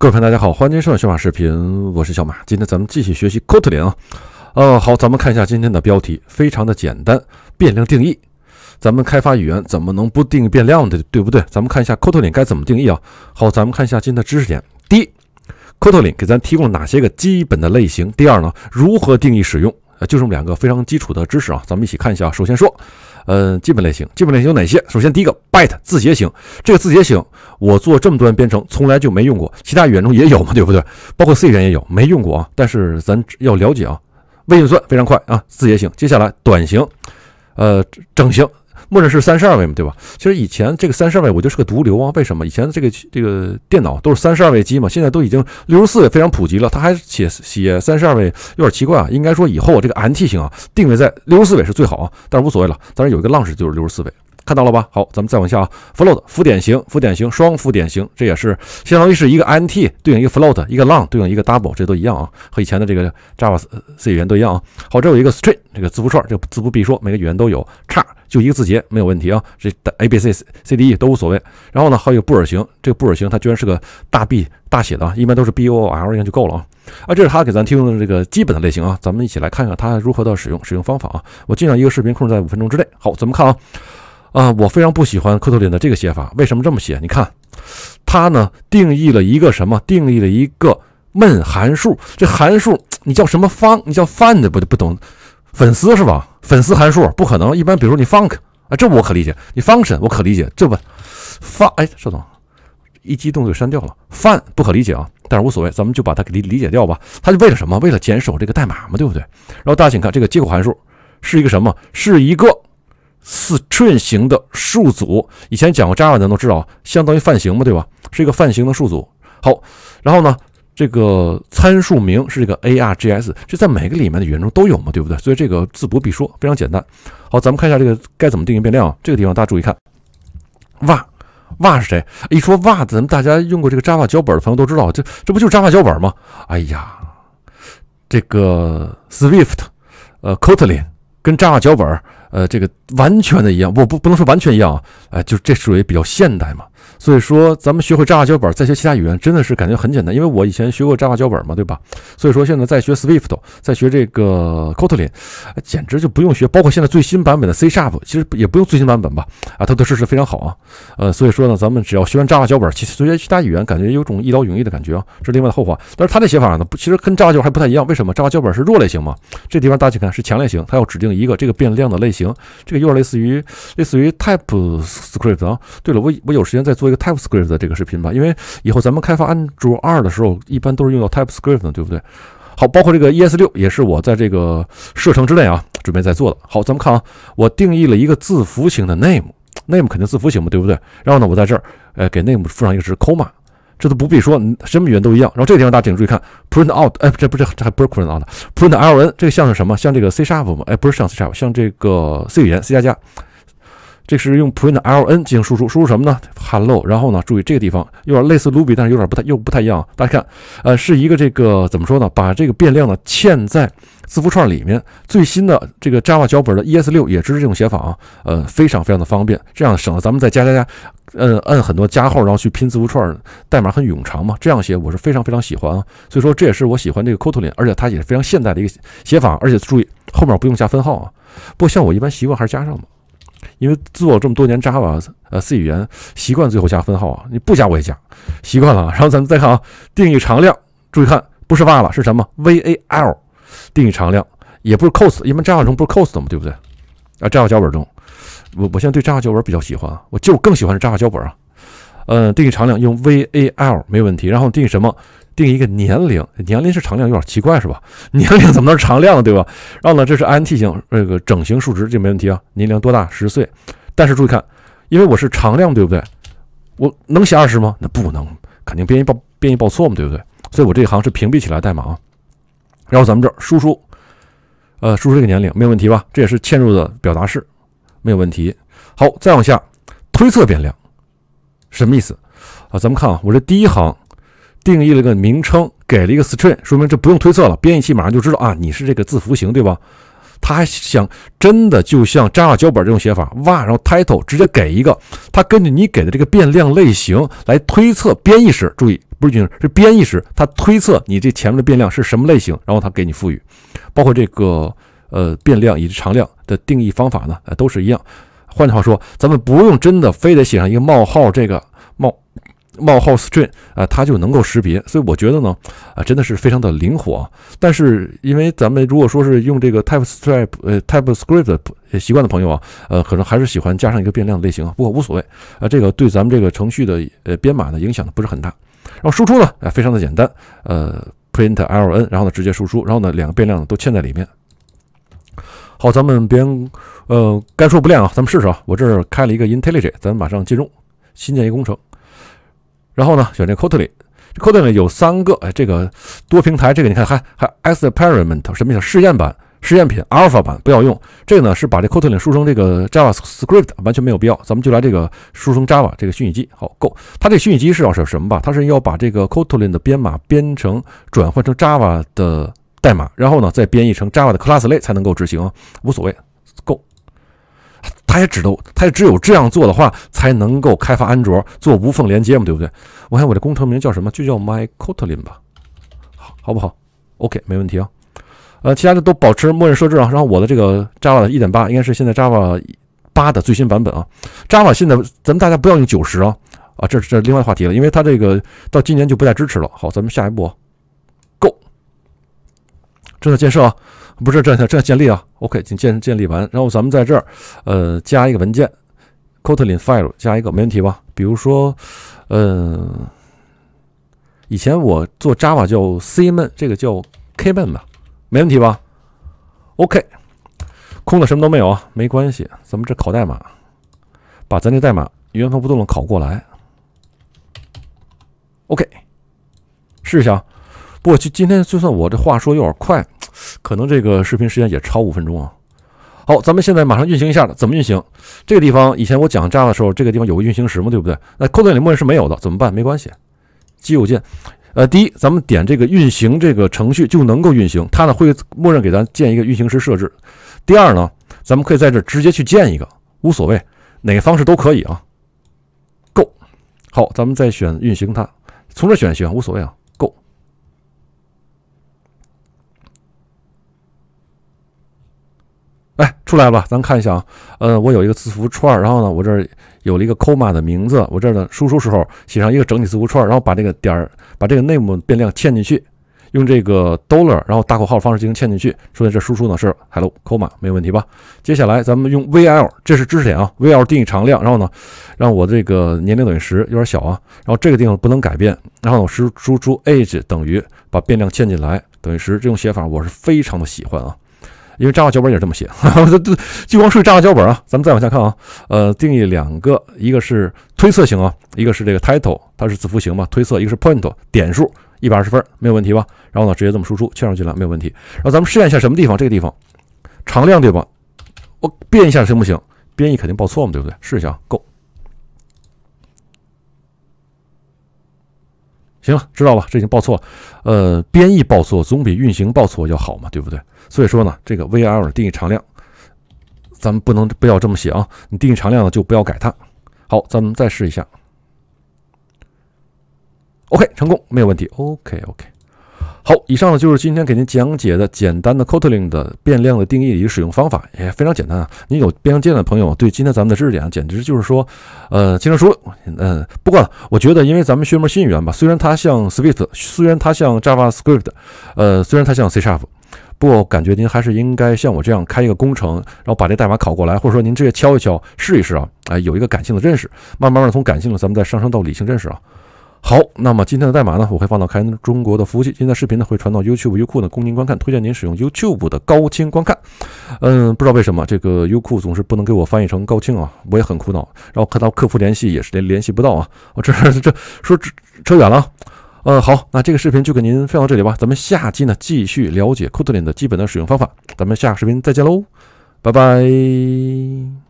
各位朋友，大家好，欢迎收看小马视频，我是小马，今天咱们继续学习 Kotlin 啊。呃，好，咱们看一下今天的标题，非常的简单，变量定义。咱们开发语言怎么能不定变量的，对不对？咱们看一下 Kotlin 该怎么定义啊。好，咱们看一下今天的知识点。第一，Kotlin 给咱提供了哪些个基本的类型？第二呢，如何定义使用？呃，就这么两个非常基础的知识啊，咱们一起看一下首先说，呃，基本类型，基本类型有哪些？首先第一个 byte 字节型，这个字节型我做这么多编程从来就没用过，其他语言中也有嘛，对不对？包括 C 语言也有，没用过啊。但是咱要了解啊，位运算非常快啊，字节型。接下来短型，呃，整型。默认是三十二位嘛，对吧？其实以前这个三十二位我就是个毒瘤啊！为什么？以前这个这个电脑都是三十二位机嘛，现在都已经六十四位非常普及了，他还写写三十二位有点奇怪啊！应该说以后这个 INT 型啊，定位在六十四位是最好啊，但是无所谓了。当然有一个 l o 是就是六十四位，看到了吧？好，咱们再往下啊，float 浮点型，浮点型，双浮点型，这也是相当于是一个 INT 对应一个 float，一个 long 对应一个 double，这都一样啊，和以前的这个 Java、C 语言都一样啊。好，这有一个 string 这个字符串，个字不必说，每个语言都有叉。就一个字节没有问题啊，这的 A B C C D E 都无所谓。然后呢，还有布尔型，这个布尔型它居然是个大 B 大写的啊，一般都是 B O L L 该就够了啊。啊，这是他给咱提供的这个基本的类型啊，咱们一起来看看它如何的使用，使用方法啊。我尽量一个视频控制在五分钟之内。好，咱们看啊啊，我非常不喜欢科特林的这个写法，为什么这么写？你看它呢，定义了一个什么？定义了一个闷函数，这函数你叫什么方？你叫 fan 的不？不懂粉丝是吧？粉丝函数不可能，一般比如说你 func 啊，这我可理解；你 function 我可理解，这不，fun 哎，邵总一激动就删掉了 fun 不可理解啊，但是无所谓，咱们就把它给理理解掉吧。它就为了什么？为了减少这个代码嘛，对不对？然后大家请看这个接口函数是一个什么？是一个 string 型的数组，以前讲过 Java 的都知道，相当于泛型嘛，对吧？是一个泛型的数组。好，然后呢？这个参数名是这个 a r g s，这在每个里面的语言中都有嘛，对不对？所以这个自不必说，非常简单。好，咱们看一下这个该怎么定义变量。这个地方大家注意看，袜袜是谁？一说袜子，咱们大家用过这个扎 a 脚本的朋友都知道，这这不就是扎 a 脚本吗？哎呀，这个 Swift，呃 Kotlin，跟扎 a 脚本。呃，这个完全的一样，我不不能说完全一样，啊，哎，就这属于比较现代嘛。所以说，咱们学会 Java 脚本，再学其他语言，真的是感觉很简单。因为我以前学过 Java 脚本嘛，对吧？所以说现在在学 Swift，在学这个 Kotlin，简直就不用学。包括现在最新版本的 C#，其实也不用最新版本吧？啊，它的支持非常好啊。呃，所以说呢，咱们只要学完 Java 脚本，其实学其他语言，感觉有种一劳永逸的感觉啊，是另外的后话。但是它的写法呢，不，其实跟 Java 脚本还不太一样。为什么 Java 脚本是弱类型嘛？这地方大家看是强类型，它要指定一个这个变量的类型。行，这个有点类似于类似于 TypeScript 啊。对了，我我有时间再做一个 TypeScript 的这个视频吧，因为以后咱们开发安卓二的时候，一般都是用到 TypeScript 的，对不对？好，包括这个 ES 六也是我在这个射程之内啊，准备在做的。好，咱们看啊，我定义了一个字符型的 name，name 肯定字符型嘛，对不对？然后呢，我在这儿，哎，给 name 附上一个值，comma。这都不必说，什么语言都一样。然后这个地方大家请注意看，print out，哎，这不是这还不是 print out，print ln，这个像是什么？像这个 C sharp 吗？哎，不是像 C sharp，像这个 C 语言、C 加加，这是用 print ln 进行输出，输出什么呢？Hello，然后呢？注意这个地方有点类似 Ruby，但是有点不太又不太一样。大家看，呃，是一个这个怎么说呢？把这个变量呢嵌在字符串里面。最新的这个 Java 脚本的 ES6 也支持这种写法，啊，呃，非常非常的方便，这样省得咱们再加加加。摁摁很多加号，然后去拼字符串，代码很冗长嘛，这样写我是非常非常喜欢啊，所以说这也是我喜欢这个 Kotlin，而且它也是非常现代的一个写法，而且注意后面不用加分号啊，不过像我一般习惯还是加上嘛，因为做了这么多年 Java，呃 C 语言习惯最后加分号啊，你不加我也加，习惯了啊。然后咱们再看啊，定义常量，注意看不是 var 是什么？val 定义常量，也不是 cos，一般 Java 中不是 cos 的嘛，对不对？啊，Java 脚本中。我我现在对 Java 脚本比较喜欢啊，我就更喜欢是 Java 脚本啊。呃，定义常量用 V A L 没问题，然后定义什么？定义一个年龄，年龄是常量有点奇怪是吧？年龄怎么能是常量呢？对吧？然后呢，这是 I N T 型，这个整形数值就没问题啊。年龄多大？十岁。但是注意看，因为我是常量，对不对？我能写二十吗？那不能，肯定编译报编译报错嘛，对不对？所以我这一行是屏蔽起来代码啊。然后咱们这儿输出，呃，输出这个年龄没有问题吧？这也是嵌入的表达式。没有问题，好，再往下，推测变量，什么意思啊？咱们看啊，我这第一行定义了个名称，给了一个 string，说明这不用推测了，编译器马上就知道啊，你是这个字符型，对吧？他还想真的就像 Java 脚本这种写法，哇，然后 title 直接给一个，他根据你给的这个变量类型来推测编译时，注意不是军事，是编译时，他推测你这前面的变量是什么类型，然后他给你赋予，包括这个。呃，变量以及常量的定义方法呢，呃，都是一样。换句话说，咱们不用真的非得写上一个冒号，这个冒冒号 string 啊，它就能够识别。所以我觉得呢，啊，真的是非常的灵活。但是因为咱们如果说是用这个 type script，呃，type script 习惯的朋友啊，呃，可能还是喜欢加上一个变量类型啊，不过无所谓啊，这个对咱们这个程序的呃编码呢影响呢不是很大。然后输出呢，非常的简单，呃，print ln，然后呢直接输出，然后呢两个变量呢都嵌在里面。好，咱们别，呃，该说不练啊，咱们试试啊。我这儿开了一个 IntelliJ，咱们马上进入，新建一个工程。然后呢，选这个 Kotlin，这 Kotlin 有三个，哎，这个多平台，这个你看还还 e x p e r i m e n t 什么叫试验版、试验品、Alpha 版，不要用。这个呢是把这 Kotlin 成这个 JavaScript，完全没有必要。咱们就来这个输成 Java 这个虚拟机。好，Go，它这虚拟机是要是什么吧？它是要把这个 Kotlin 的编码、编程转换成 Java 的。代码，然后呢，再编译成 Java 的 class 类才能够执行，无所谓，够。他也知道，他也只有这样做的话，才能够开发安卓做无缝连接嘛，对不对？我看我的工程名叫什么，就叫 My Kotlin 吧，好，好不好？OK，没问题啊。呃，其他的都保持默认设置啊。然后我的这个 Java 一点八，应该是现在 Java 八的最新版本啊。Java 现在咱们大家不要用九十啊，啊，这是这另外话题了，因为它这个到今年就不再支持了。好，咱们下一步。建设啊，不是这这建立啊，OK，已经建建立完。然后咱们在这儿，呃，加一个文件，Kotlin file，加一个没问题吧？比如说，嗯，以前我做 Java 叫 C m e n 这个叫 K m e n 吧，没问题吧？OK，空的什么都没有啊，没关系，咱们这考代码，把咱这代码原封不动的考过来。OK，试一下不过就今天就算我这话说有点快。可能这个视频时间也超五分钟啊。好，咱们现在马上运行一下，怎么运行？这个地方以前我讲 Java 的时候，这个地方有个运行时嘛，对不对？那 Code 里默认是没有的，怎么办？没关系，击右键。呃，第一，咱们点这个运行这个程序就能够运行，它呢会默认给咱建一个运行时设置。第二呢，咱们可以在这直接去建一个，无所谓，哪个方式都可以啊。Go。好，咱们再选运行它，从这选选无所谓啊。出来吧，咱看一下啊。呃，我有一个字符串，然后呢，我这儿有了一个 coma 的名字，我这儿呢，输出时候写上一个整体字符串，然后把这个点儿，把这个 name 变量嵌进去，用这个 dollar，然后大括号方式进行嵌进去。所以这输出呢是 hello coma 没有问题吧？接下来咱们用 vl，这是知识点啊。vl 定义常量，然后呢，让我这个年龄等于十，有点小啊。然后这个地方不能改变，然后我输输出 age 等于把变量嵌进来等于十，这种写法我是非常的喜欢啊。因为 Java 脚本也这么写，哈哈，对对，就光说 Java 脚本啊。咱们再往下看啊，呃，定义两个，一个是推测型啊，一个是这个 title，它是字符型嘛，推测，一个是 point，点数一百二十分，没有问题吧？然后呢，直接这么输出嵌上去了没有问题。然后咱们试验一下什么地方，这个地方常量对吧？我变一下行不行？编译肯定报错嘛，对不对？试一下，够。行了，知道了，这已经报错了。呃，编译报错总比运行报错要好嘛，对不对？所以说呢，这个 V L 定义常量，咱们不能不要这么写啊。你定义常量就不要改它。好，咱们再试一下。OK，成功，没有问题。OK，OK。好，以上呢就是今天给您讲解的简单的 Kotlin 的变量的定义以及使用方法，也非常简单啊。您有编程经验的朋友，对今天咱们的知识点简直就是说，呃，经常说，呃，不过我觉得，因为咱们学门新语言吧，虽然它像 Swift，虽然它像 JavaScript，呃，虽然它像 C Sharp，不过感觉您还是应该像我这样开一个工程，然后把这代码拷过来，或者说您直接敲一敲试一试啊，哎，有一个感性的认识，慢慢的从感性的咱们再上升到理性认识啊。好，那么今天的代码呢，我会放到开中国的服务器。今天的视频呢，会传到 YouTube、优酷呢，供您观看。推荐您使用 YouTube 的高清观看。嗯，不知道为什么这个优酷总是不能给我翻译成高清啊，我也很苦恼。然后看到客服联系也是联联系不到啊。我这这说扯远了。呃，好，那这个视频就给您分享到这里吧。咱们下期呢继续了解 k o t l i n 的基本的使用方法。咱们下个视频再见喽，拜拜。